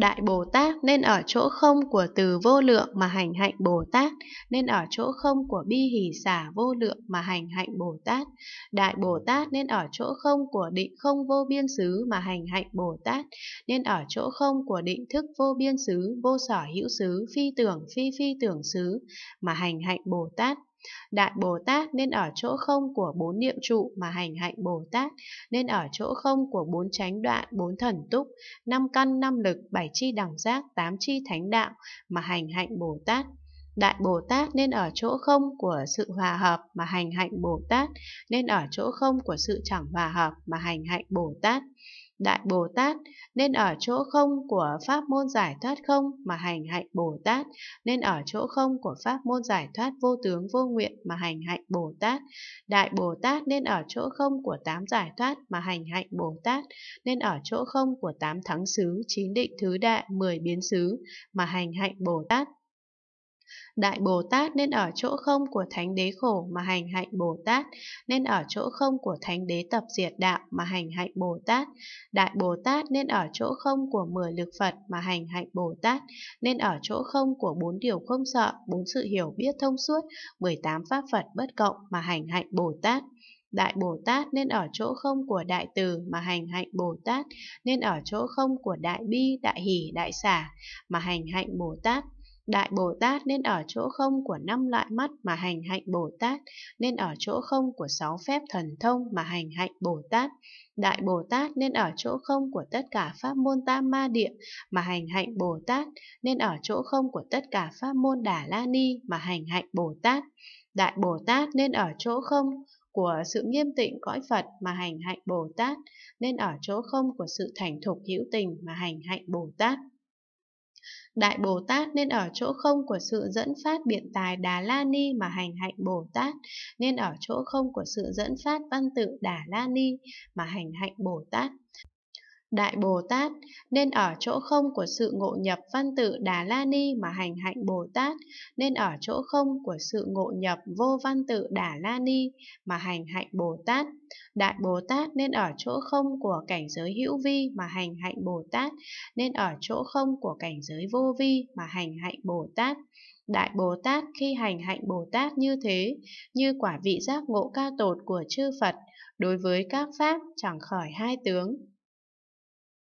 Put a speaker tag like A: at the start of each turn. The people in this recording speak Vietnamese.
A: Đại Bồ Tát nên ở chỗ không của từ vô lượng mà hành hạnh Bồ Tát, nên ở chỗ không của bi hỷ xả vô lượng mà hành hạnh Bồ Tát. Đại Bồ Tát nên ở chỗ không của định không vô biên xứ mà hành hạnh Bồ Tát, nên ở chỗ không của định thức vô biên xứ, vô sở hữu xứ, phi tưởng phi phi tưởng xứ mà hành hạnh Bồ Tát. Đại Bồ Tát nên ở chỗ không của bốn niệm trụ mà hành hạnh Bồ Tát, nên ở chỗ không của bốn chánh đoạn, bốn thần túc, năm căn, năm lực, bảy chi đẳng giác, tám chi thánh đạo mà hành hạnh Bồ Tát. Đại Bồ Tát nên ở chỗ không của sự hòa hợp mà hành hạnh Bồ Tát, nên ở chỗ không của sự chẳng hòa hợp mà hành hạnh Bồ Tát. Đại Bồ Tát nên ở chỗ không của pháp môn giải thoát không mà hành hạnh Bồ Tát, nên ở chỗ không của pháp môn giải thoát vô tướng vô nguyện mà hành hạnh Bồ Tát. Đại Bồ Tát nên ở chỗ không của tám giải thoát mà hành hạnh Bồ Tát, nên ở chỗ không của tám thắng xứ, chín định thứ đại, mười biến xứ mà hành hạnh Bồ Tát. Đại Bồ Tát nên ở chỗ không của Thánh Đế khổ mà hành hạnh Bồ Tát, nên ở chỗ không của Thánh Đế tập diệt đạo mà hành hạnh Bồ Tát. Đại Bồ Tát nên ở chỗ không của mười lực Phật mà hành hạnh Bồ Tát, nên ở chỗ không của bốn điều không sợ, bốn sự hiểu biết thông suốt, 18 pháp Phật bất cộng mà hành hạnh Bồ Tát. Đại Bồ Tát nên ở chỗ không của Đại Từ mà hành hạnh Bồ Tát, nên ở chỗ không của Đại Bi, Đại Hỷ, Đại Xả mà hành hạnh Bồ Tát. Đại Bồ Tát nên ở chỗ không của năm loại mắt mà hành hạnh Bồ Tát, nên ở chỗ không của sáu phép thần thông mà hành hạnh Bồ Tát. Đại Bồ Tát nên ở chỗ không của tất cả pháp môn tam ma địa mà hành hạnh Bồ Tát, nên ở chỗ không của tất cả pháp môn đà la ni mà hành hạnh Bồ Tát. Đại Bồ Tát nên ở chỗ không của sự nghiêm tịnh cõi Phật mà hành hạnh Bồ Tát, nên ở chỗ không của sự thành thục hữu tình mà hành hạnh Bồ Tát. Đại Bồ Tát nên ở chỗ không của sự dẫn phát biện tài Đà La Ni mà hành hạnh Bồ Tát, nên ở chỗ không của sự dẫn phát văn tự Đà La Ni mà hành hạnh Bồ Tát. Đại Bồ Tát nên ở chỗ không của sự ngộ nhập văn tự Đà La Ni mà hành hạnh Bồ Tát, nên ở chỗ không của sự ngộ nhập vô văn tự Đà La Ni mà hành hạnh Bồ Tát. Đại Bồ Tát nên ở chỗ không của cảnh giới hữu vi mà hành hạnh Bồ Tát, nên ở chỗ không của cảnh giới vô vi mà hành hạnh Bồ Tát. Đại Bồ Tát khi hành hạnh Bồ Tát như thế, như quả vị giác ngộ ca tột của chư Phật, đối với các Pháp chẳng khởi hai tướng,